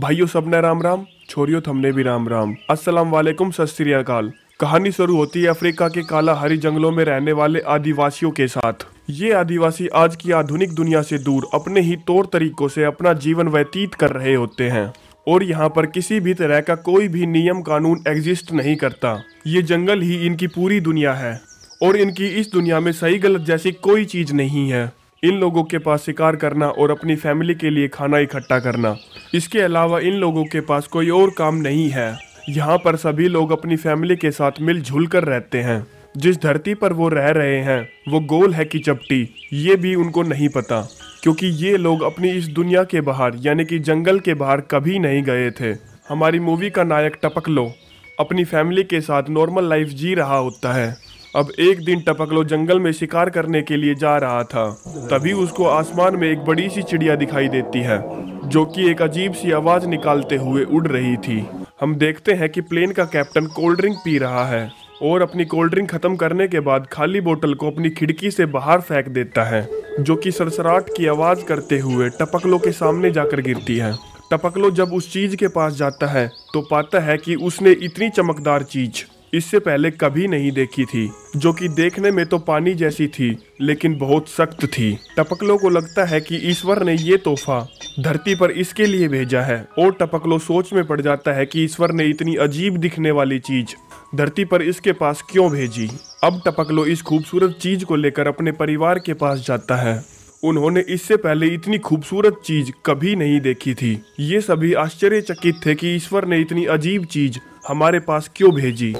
भाइयों सबने राम राम छोरियो थमने भी राम राम अस्सलाम वालेकुम सत अकाल कहानी शुरू होती है अफ्रीका के काला हरी जंगलों में रहने वाले आदिवासियों के साथ ये आदिवासी आज की आधुनिक दुनिया से दूर अपने ही तौर तरीकों से अपना जीवन व्यतीत कर रहे होते हैं और यहाँ पर किसी भी तरह का कोई भी नियम कानून एग्जिस्ट नहीं करता ये जंगल ही इनकी पूरी दुनिया है और इनकी इस दुनिया में सही गलत जैसी कोई चीज़ नहीं है इन लोगों के पास शिकार करना और अपनी फैमिली के लिए खाना इकट्ठा करना इसके अलावा इन लोगों के पास कोई और काम नहीं है यहाँ पर सभी लोग अपनी फैमिली के साथ मिलजुल कर रहते हैं जिस धरती पर वो रह रहे हैं वो गोल है कि चपटी ये भी उनको नहीं पता क्योंकि ये लोग अपनी इस दुनिया के बाहर यानी कि जंगल के बाहर कभी नहीं गए थे हमारी मूवी का नायक टपक लो अपनी फैमिली के साथ नॉर्मल लाइफ जी रहा होता है अब एक दिन टपकलो जंगल में शिकार करने के लिए जा रहा था तभी उसको आसमान में एक बड़ी सी चिड़िया दिखाई देती है जो कि एक अजीब सी आवाज निकालते हुए उड़ रही थी हम देखते हैं कि प्लेन का कैप्टन कोल्ड ड्रिंक पी रहा है और अपनी कोल्ड ड्रिंक खत्म करने के बाद खाली बोतल को अपनी खिड़की से बाहर फेंक देता है जो कि सरसराट की आवाज़ करते हुए टपकलों के सामने जाकर गिरती है टपकलो जब उस चीज़ के पास जाता है तो पाता है कि उसने इतनी चमकदार चीज़ इससे पहले कभी नहीं देखी थी जो कि देखने में तो पानी जैसी थी लेकिन बहुत सख्त थी टपकलो को लगता है कि ईश्वर ने ये तोहफा धरती पर इसके लिए भेजा है और टपकलो सोच में पड़ जाता है कि ईश्वर ने इतनी अजीब दिखने वाली चीज धरती पर इसके पास क्यों भेजी अब टपकलो इस खूबसूरत चीज को लेकर अपने परिवार के पास जाता है उन्होंने इससे पहले इतनी खूबसूरत चीज कभी नहीं देखी थी ये सभी आश्चर्यचकित थे कि ईश्वर ने इतनी अजीब चीज हमारे पास क्यों भेजी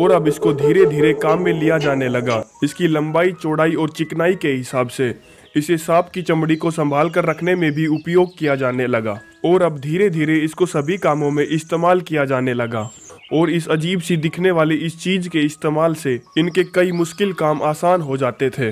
और अब इसको धीरे धीरे काम में लिया जाने लगा इसकी लंबाई चौड़ाई और चिकनाई के हिसाब से इसे सांप की चमड़ी को संभाल कर रखने में भी उपयोग किया जाने लगा और अब धीरे धीरे इसको सभी कामों में इस्तेमाल किया जाने लगा और इस अजीब सी दिखने वाली इस चीज के इस्तेमाल से इनके कई मुश्किल काम आसान हो जाते थे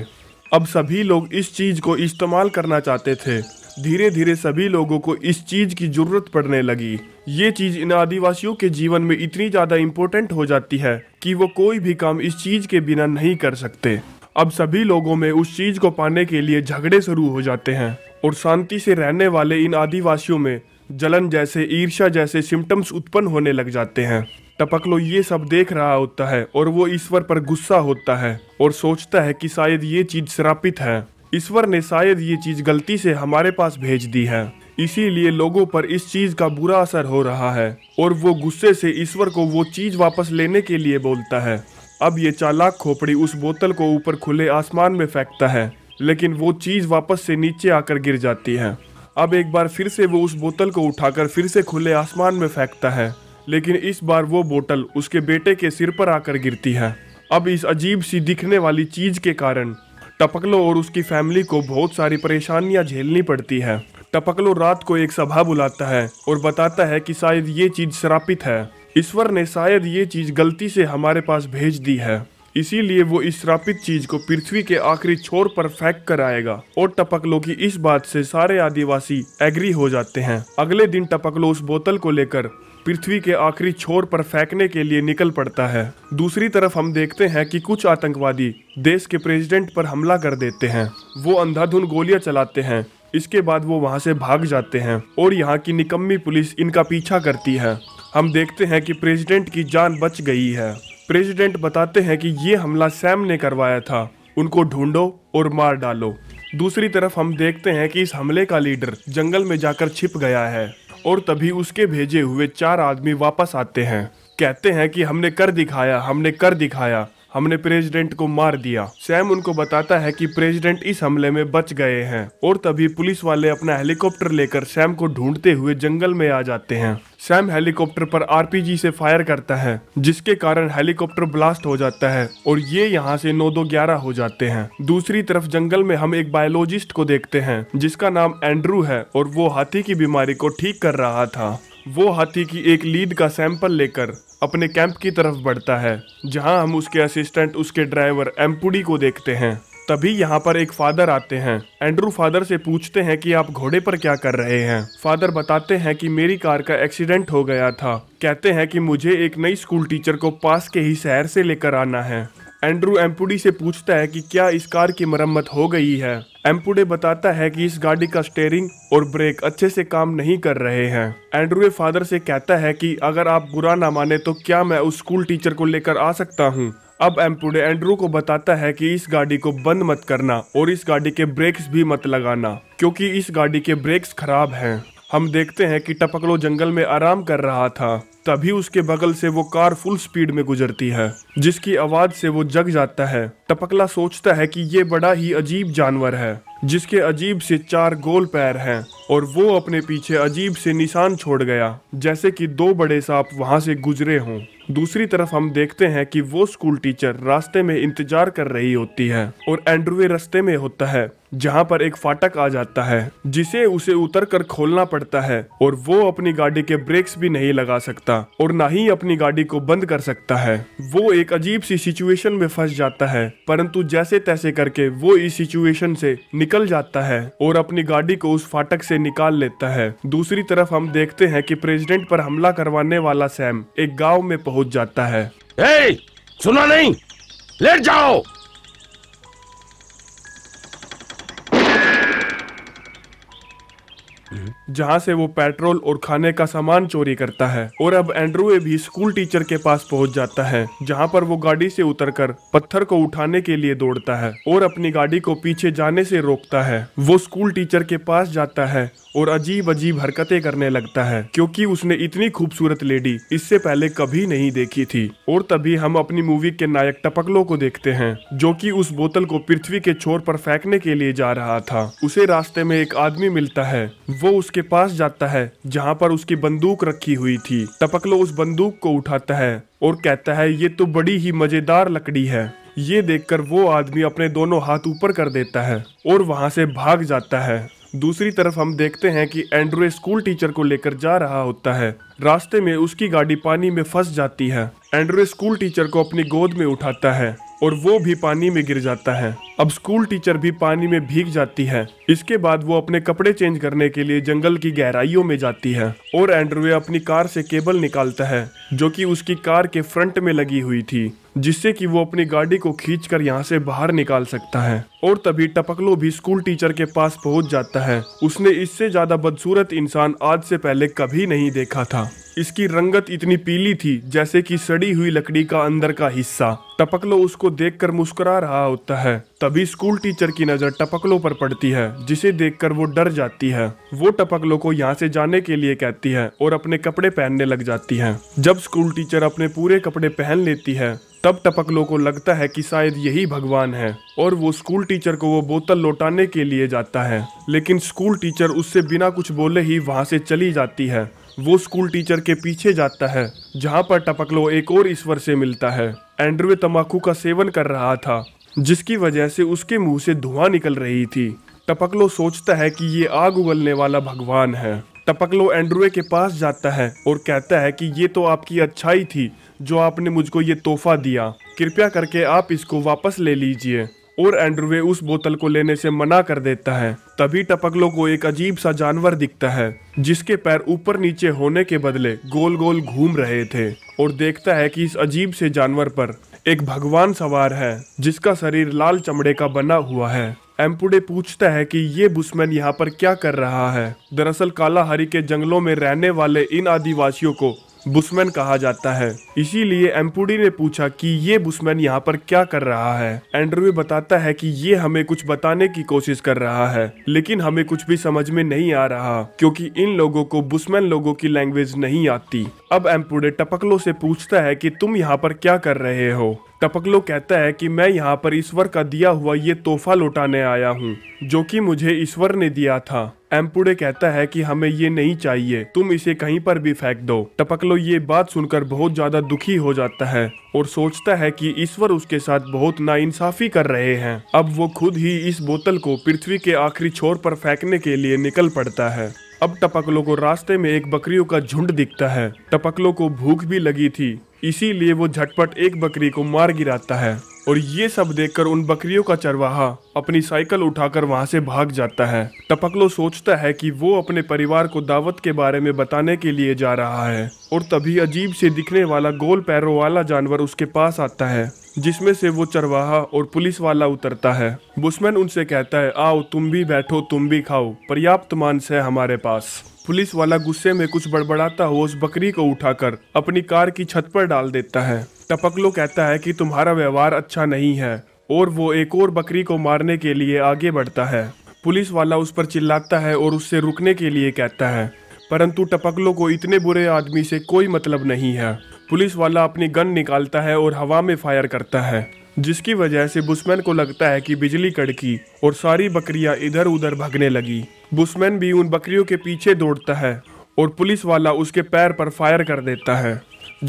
अब सभी लोग इस चीज को इस्तेमाल करना चाहते थे धीरे धीरे सभी लोगों को इस चीज की जरूरत पड़ने लगी ये चीज इन आदिवासियों के जीवन में इतनी ज्यादा इम्पोर्टेंट हो जाती है कि वो कोई भी काम इस चीज के बिना नहीं कर सकते अब सभी लोगों में उस चीज को पाने के लिए झगड़े शुरू हो जाते हैं और शांति से रहने वाले इन आदिवासियों में जलन जैसे ईर्ष्या जैसे सिम्टम्स उत्पन्न होने लग जाते हैं टपकलो ये सब देख रहा होता है और वो ईश्वर पर गुस्सा होता है और सोचता है कि शायद ये चीज श्रापित है ईश्वर ने शायद ये चीज गलती से हमारे पास भेज दी है इसीलिए लोगों पर इस चीज का बुरा असर हो रहा है और वो गुस्से से ईश्वर को वो चीज वापस लेने के लिए बोलता है अब ये चालाक खोपड़ी उस बोतल को ऊपर खुले आसमान में फेंकता है लेकिन वो चीज वापस से नीचे आकर गिर जाती है अब एक बार फिर से वो उस बोतल को उठाकर फिर से खुले आसमान में फेंकता है लेकिन इस बार वो बोतल उसके बेटे के सिर पर आकर गिरती है अब इस अजीब सी दिखने वाली चीज के कारण टपकलो और उसकी फैमिली को बहुत सारी परेशानियां झेलनी पड़ती है टपकलो रात को एक सभा बुलाता है और बताता है कि शायद ये चीज श्रापित है ईश्वर ने शायद ये चीज गलती से हमारे पास भेज दी है इसीलिए वो इस श्रापित चीज को पृथ्वी के आखिरी छोर पर फेंक कर आएगा और टपकलो की इस बात से सारे आदिवासी एग्री हो जाते हैं अगले दिन टपकलो उस बोतल को लेकर पृथ्वी के आखिरी छोर पर फेंकने के लिए निकल पड़ता है दूसरी तरफ हम देखते हैं कि कुछ आतंकवादी देश के प्रेसिडेंट पर हमला कर देते हैं वो अंधाधुन गोलियां चलाते हैं इसके बाद वो वहाँ से भाग जाते हैं और यहाँ की निकम्मी पुलिस इनका पीछा करती है हम देखते हैं कि प्रेसिडेंट की जान बच गई है प्रेसिडेंट बताते हैं कि ये हमला सैम ने करवाया था उनको ढूंढो और मार डालो दूसरी तरफ हम देखते हैं कि इस हमले का लीडर जंगल में जाकर छिप गया है और तभी उसके भेजे हुए चार आदमी वापस आते हैं कहते हैं कि हमने कर दिखाया हमने कर दिखाया हमने प्रेसिडेंट को मार दिया सैम उनको बताता है कि प्रेसिडेंट इस हमले में बच गए हैं और तभी पुलिस वाले अपना हेलीकॉप्टर लेकर सैम को ढूंढते हुए जंगल में आ जाते हैं सैम हेलीकॉप्टर पर आरपीजी से फायर करता है जिसके कारण हेलीकॉप्टर ब्लास्ट हो जाता है और ये यहाँ से नौ दो ग्यारह हो जाते हैं दूसरी तरफ जंगल में हम एक बायोलॉजिस्ट को देखते हैं जिसका नाम एंड्रू है और वो हाथी की बीमारी को ठीक कर रहा था वो हाथी की एक लीड का सैंपल लेकर अपने कैंप की तरफ बढ़ता है जहां हम उसके असिस्टेंट उसके ड्राइवर एम्पुडी को देखते हैं तभी यहाँ पर एक फादर आते हैं एंड्रू फादर से पूछते हैं कि आप घोड़े पर क्या कर रहे हैं फादर बताते हैं कि मेरी कार का एक्सीडेंट हो गया था कहते हैं कि मुझे एक नई स्कूल टीचर को पास के ही शहर से लेकर आना है एंड्रू एम्पुडी से पूछता है कि क्या इस कार की मरम्मत हो गई है एम्पुडे बताता है कि इस गाड़ी का स्टेयरिंग और ब्रेक अच्छे से काम नहीं कर रहे हैं एंड्रू फादर से कहता है कि अगर आप बुरा ना माने तो क्या मैं उस स्कूल टीचर को लेकर आ सकता हूँ अब एम्पुडे एंड्रू को बताता है कि इस गाड़ी को बंद मत करना और इस गाड़ी के ब्रेक्स भी मत लगाना क्योंकि इस गाड़ी के ब्रेक्स खराब हैं हम देखते हैं कि टपकलो जंगल में आराम कर रहा था तभी उसके बगल से वो कार फुल स्पीड में गुजरती है जिसकी आवाज से वो जग जाता है टपकला सोचता है कि ये बड़ा ही अजीब जानवर है जिसके अजीब से चार गोल पैर हैं और वो अपने पीछे अजीब से निशान छोड़ गया जैसे कि दो बड़े सांप वहां से गुजरे हों दूसरी तरफ हम देखते हैं कि वो स्कूल टीचर रास्ते में इंतजार कर रही होती है और एंड्रूवे रास्ते में होता है जहाँ पर एक फाटक आ जाता है जिसे उसे उतर कर खोलना पड़ता है और वो अपनी गाड़ी के ब्रेक्स भी नहीं लगा सकता और ना ही अपनी गाड़ी को बंद कर सकता है वो एक अजीब सी सिचुएशन में फंस जाता है परंतु जैसे तैसे करके वो इस सिचुएशन से निकल जाता है और अपनी गाड़ी को उस फाटक से निकाल लेता है दूसरी तरफ हम देखते हैं की प्रेजिडेंट पर हमला करवाने वाला सैम एक गाँव में पहुँच जाता है ए, सुना नहीं लेट जाओ जहां से वो पेट्रोल और खाने का सामान चोरी करता है और अब एंड्रुए भी स्कूल टीचर के पास पहुंच जाता है जहां पर वो गाड़ी से उतरकर पत्थर को उठाने के लिए दौड़ता है और अपनी गाड़ी को पीछे जाने से रोकता है वो स्कूल टीचर के पास जाता है और अजीब अजीब हरकतें करने लगता है क्योंकि उसने इतनी खूबसूरत लेडी इससे पहले कभी नहीं देखी थी और तभी हम अपनी मूवी के नायक टपकलो को देखते हैं जो कि उस बोतल को पृथ्वी के छोर पर फेंकने के लिए जा रहा था उसे रास्ते में एक आदमी मिलता है वो उसके पास जाता है जहाँ पर उसकी बंदूक रखी हुई थी टपकलो उस बंदूक को उठाता है और कहता है ये तो बड़ी ही मजेदार लकड़ी है ये देखकर वो आदमी अपने दोनों हाथ ऊपर कर देता है और वहां से भाग जाता है दूसरी तरफ हम देखते हैं कि एंड्रू स्कूल टीचर को लेकर जा रहा होता है रास्ते में उसकी गाड़ी पानी में फंस जाती है एंड्रू स्कूल टीचर को अपनी गोद में उठाता है और वो भी पानी में गिर जाता है अब स्कूल टीचर भी पानी में भीग जाती है इसके बाद वो अपने कपड़े चेंज करने के लिए जंगल की गहराइयों में जाती है और एंड्रू अपनी कार से केबल निकालता है जो कि उसकी कार के फ्रंट में लगी हुई थी जिससे कि वो अपनी गाड़ी को खींच कर यहाँ से बाहर निकाल सकता है और तभी टपकलो भी स्कूल टीचर के पास पहुँच जाता है उसने इससे ज़्यादा बदसूरत इंसान आज से पहले कभी नहीं देखा था इसकी रंगत इतनी पीली थी जैसे कि सड़ी हुई लकड़ी का अंदर का हिस्सा टपकलो उसको देखकर मुस्कुरा रहा होता है तभी स्कूल टीचर की नज़र टपकलो पर पड़ती है जिसे देखकर वो डर जाती है वो टपकलो को यहाँ से जाने के लिए कहती है और अपने कपड़े पहनने लग जाती है जब स्कूल टीचर अपने पूरे कपड़े पहन लेती है तब टपकलों को लगता है कि शायद यही भगवान है और वो स्कूल टीचर को वो बोतल लौटाने के लिए जाता है लेकिन स्कूल टीचर उससे बिना कुछ बोले ही वहाँ से चली जाती है वो स्कूल टीचर के पीछे जाता है जहाँ पर टपकलो एक और ईश्वर से मिलता है एंड्रवे तम्बाकू का सेवन कर रहा था जिसकी वजह से उसके मुंह से धुआं निकल रही थी टपकलो सोचता है कि ये आग उगलने वाला भगवान है टपकलो एंड्रुए के पास जाता है और कहता है कि ये तो आपकी अच्छाई थी जो आपने मुझको ये तोहफा दिया कृपया करके आप इसको वापस ले लीजिए और एंड्रुवे उस बोतल को लेने से मना कर देता है तभी टपकलो को एक अजीब सा जानवर दिखता है जिसके पैर ऊपर नीचे होने के बदले गोल गोल घूम रहे थे और देखता है कि इस अजीब से जानवर पर एक भगवान सवार है जिसका शरीर लाल चमड़े का बना हुआ है एम्पुडे पूछता है कि ये बुशमैन यहाँ पर क्या कर रहा है दरअसल कालाहारी के जंगलों में रहने वाले इन आदिवासियों को बुशमैन कहा जाता है इसीलिए एम्पुडी ने पूछा कि ये बुशमैन यहाँ पर क्या कर रहा है एंड्रू बताता है कि ये हमें कुछ बताने की कोशिश कर रहा है लेकिन हमें कुछ भी समझ में नहीं आ रहा क्योंकि इन लोगों को बुशमैन लोगों की लैंग्वेज नहीं आती अब एम्पुडे टपकलो से पूछता है कि तुम यहाँ पर क्या कर रहे हो टपकलो कहता है कि मैं यहाँ पर ईश्वर का दिया हुआ ये तोहफा लौटाने आया हूँ जो कि मुझे ईश्वर ने दिया था एम्पुडे कहता है कि हमें ये नहीं चाहिए तुम इसे कहीं पर भी फेंक दो टपकलो ये बात सुनकर बहुत ज्यादा दुखी हो जाता है और सोचता है कि ईश्वर उसके साथ बहुत नाइंसाफी कर रहे हैं अब वो खुद ही इस बोतल को पृथ्वी के आखिरी छोर पर फेंकने के लिए निकल पड़ता है अब टपकलों को रास्ते में एक बकरियों का झुंड दिखता है टपकलों को भूख भी लगी थी इसीलिए वो झटपट एक बकरी को मार गिराता है और ये सब देखकर उन बकरियों का चरवाहा अपनी साइकिल उठाकर वहां से भाग जाता है टपकलो सोचता है कि वो अपने परिवार को दावत के बारे में बताने के लिए जा रहा है और तभी अजीब से दिखने वाला गोल पैरों वाला जानवर उसके पास आता है जिसमें से वो चरवाहा और पुलिस वाला उतरता है बुशमैन उनसे कहता है आओ तुम भी बैठो तुम भी खाओ पर्याप्त मांस है हमारे पास पुलिस वाला गुस्से में कुछ बड़बड़ाता हुआ उस बकरी को उठाकर अपनी कार की छत पर डाल देता है टपकलो कहता है कि तुम्हारा व्यवहार अच्छा नहीं है और वो एक और बकरी को मारने के लिए आगे बढ़ता है पुलिस वाला उस पर चिल्लाता है और उससे रुकने के लिए कहता है परंतु टपकलो को इतने बुरे आदमी से कोई मतलब नहीं है पुलिस वाला अपनी गन निकालता है और हवा में फायर करता है जिसकी वजह से बुशमैन को लगता है कि बिजली कड़की और सारी बकरियां इधर उधर भगने लगी बुशमैन भी उन बकरियों के पीछे दौड़ता है और पुलिस वाला उसके पैर पर फायर कर देता है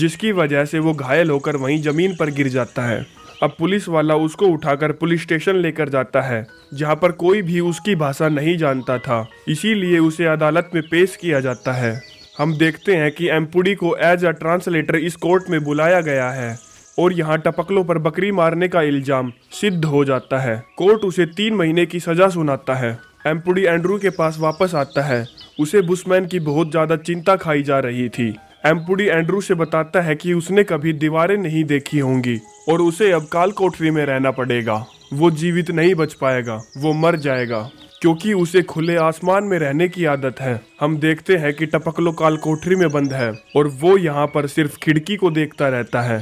जिसकी वजह से वो घायल होकर वहीं जमीन पर गिर जाता है अब पुलिस वाला उसको उठाकर पुलिस स्टेशन लेकर जाता है जहाँ पर कोई भी उसकी भाषा नहीं जानता था इसीलिए उसे अदालत में पेश किया जाता है हम देखते हैं कि एम्पुडी को एज अ ट्रांसलेटर इस कोर्ट में बुलाया गया है और यहाँ टपकलों पर बकरी मारने का इल्जाम सिद्ध हो जाता है कोर्ट उसे तीन महीने की सजा सुनाता है एम्पुडी एंड्रू के पास वापस आता है उसे बुशमैन की बहुत ज़्यादा चिंता खाई जा रही थी एम्पुडी एंड्रू से बताता है कि उसने कभी दीवारें नहीं देखी होंगी और उसे अब काल कोठरी में रहना पड़ेगा वो जीवित नहीं बच पाएगा वो मर जाएगा क्योंकि उसे खुले आसमान में रहने की आदत है हम देखते हैं कि टपकलो काल कोठरी में बंद है और वो यहाँ पर सिर्फ खिड़की को देखता रहता है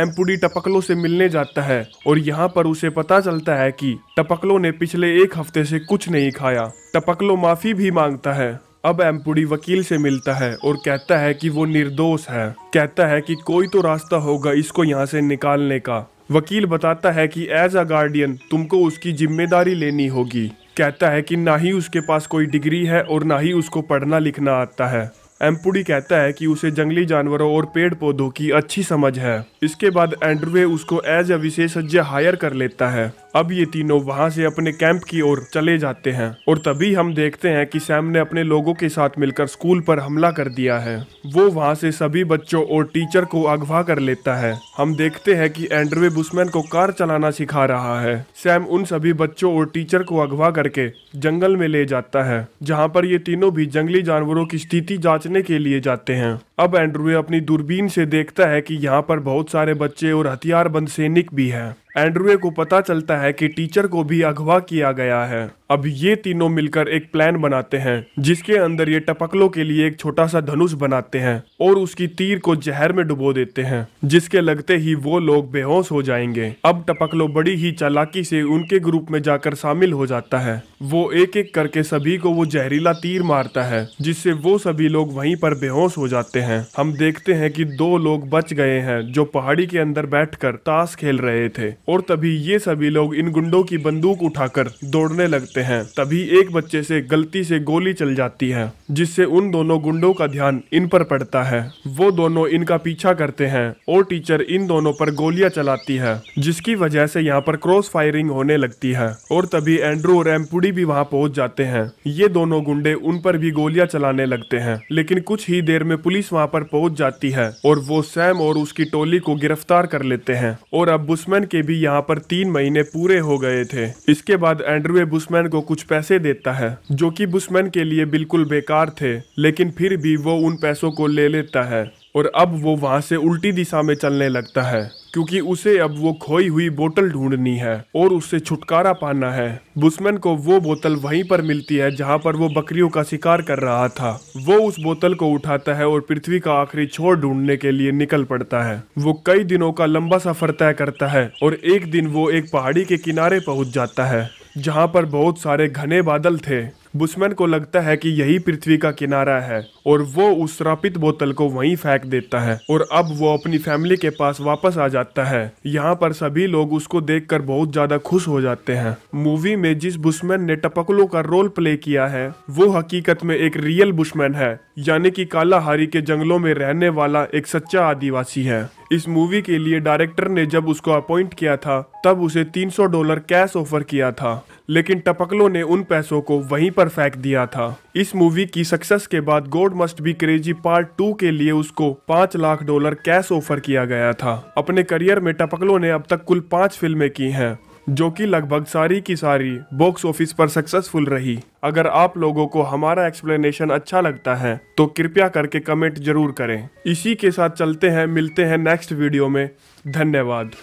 एम्पुडी टपकलो से मिलने जाता है और यहाँ पर उसे पता चलता है कि टपकलो ने पिछले एक हफ्ते से कुछ नहीं खाया टपकलो माफी भी मांगता है अब एम्पुडी वकील से मिलता है और कहता है कि वो निर्दोष है कहता है कि कोई तो रास्ता होगा इसको यहाँ से निकालने का वकील बताता है कि एज अ गार्डियन तुमको उसकी जिम्मेदारी लेनी होगी कहता है कि ना ही उसके पास कोई डिग्री है और ना ही उसको पढ़ना लिखना आता है एम्पुडी कहता है कि उसे जंगली जानवरों और पेड़ पौधों की अच्छी समझ है इसके बाद एंड्रवे उसको एज अ विशेषज्ञ हायर कर लेता है अब ये तीनों वहां से अपने कैंप की ओर चले जाते हैं और तभी हम देखते हैं कि सैम ने अपने लोगों के साथ मिलकर स्कूल पर हमला कर दिया है वो वहां से सभी बच्चों और टीचर को अगवा कर लेता है हम देखते हैं कि एंड्रवे बुसमैन को कार चलाना सिखा रहा है सैम उन सभी बच्चों और टीचर को अगवा करके जंगल में ले जाता है जहाँ पर ये तीनों भी जंगली जानवरों की स्थिति जाँचने के लिए जाते हैं अब एंड्रवे अपनी दूरबीन से देखता है कि यहाँ पर बहुत सारे बच्चे और हथियारबंद सैनिक भी हैं एंड्रुए को पता चलता है कि टीचर को भी अगवा किया गया है अब ये तीनों मिलकर एक प्लान बनाते हैं जिसके अंदर ये टपकलों के लिए एक छोटा सा धनुष बनाते हैं और उसकी तीर को जहर में डुबो देते हैं जिसके लगते ही वो लोग बेहोश हो जाएंगे अब टपकलो बड़ी ही चालाकी से उनके ग्रुप में जाकर शामिल हो जाता है वो एक एक करके सभी को वो जहरीला तीर मारता है जिससे वो सभी लोग वही पर बेहोश हो जाते हैं हम देखते हैं कि दो लोग बच गए हैं जो पहाड़ी के अंदर बैठ ताश खेल रहे थे और तभी ये सभी लोग इन गुंडों की बंदूक उठाकर दौड़ने लगते हैं तभी एक बच्चे से गलती से गोली चल जाती है जिससे उन दोनों गुंडों का ध्यान इन पर पड़ता है वो दोनों इनका पीछा करते हैं और टीचर इन दोनों पर गोलियां चलाती है जिसकी वजह से यहाँ पर क्रॉस फायरिंग होने लगती है और तभी एंड्रू और एम्पुडी भी वहाँ पहुंच जाते हैं ये दोनों गुंडे उन पर भी गोलियां चलाने लगते हैं लेकिन कुछ ही देर में पुलिस वहाँ पर पहुंच जाती है और वो सैम और उसकी टोली को गिरफ्तार कर लेते हैं और अब बुसमैन के भी भी यहाँ पर तीन महीने पूरे हो गए थे इसके बाद एंड्रवे बुशमैन को कुछ पैसे देता है जो कि बुशमैन के लिए बिल्कुल बेकार थे लेकिन फिर भी वो उन पैसों को ले लेता है और अब वो वहाँ से उल्टी दिशा में चलने लगता है क्योंकि उसे अब वो खोई हुई बोतल ढूंढनी है और उससे छुटकारा पाना है बुसमैन को वो बोतल वहीं पर मिलती है जहाँ पर वो बकरियों का शिकार कर रहा था वो उस बोतल को उठाता है और पृथ्वी का आखिरी छोर ढूंढने के लिए निकल पड़ता है वो कई दिनों का लंबा सफर तय करता है और एक दिन वो एक पहाड़ी के किनारे पहुंच जाता है जहाँ पर बहुत सारे घने बादल थे बुशमैन को लगता है कि यही पृथ्वी का किनारा है और वो उस रापित बोतल को वहीं फेंक देता है और अब वो अपनी फैमिली के पास वापस आ जाता है यहाँ पर सभी लोग उसको देख बहुत ज्यादा खुश हो जाते हैं मूवी में जिस बुशमैन ने टपकलो का रोल प्ले किया है वो हकीकत में एक रियल बुशमैन है यानी कि कालाहारी के जंगलों में रहने वाला एक सच्चा आदिवासी है इस मूवी के लिए डायरेक्टर ने जब उसको अपॉइंट किया था तब उसे 300 डॉलर कैश ऑफर किया था लेकिन टपकलो ने उन पैसों को वहीं पर फेंक दिया था इस मूवी की सक्सेस के बाद God must be crazy part two के लिए उसको पाँच लाख डॉलर कैश ऑफर किया गया था अपने करियर में टपकलो ने अब तक कुल पाँच फिल्में की हैं जो कि लगभग सारी की सारी बॉक्स ऑफिस पर सक्सेसफुल रही अगर आप लोगों को हमारा एक्सप्लेनेशन अच्छा लगता है तो कृपया करके कमेंट जरूर करें इसी के साथ चलते हैं मिलते हैं नेक्स्ट वीडियो में धन्यवाद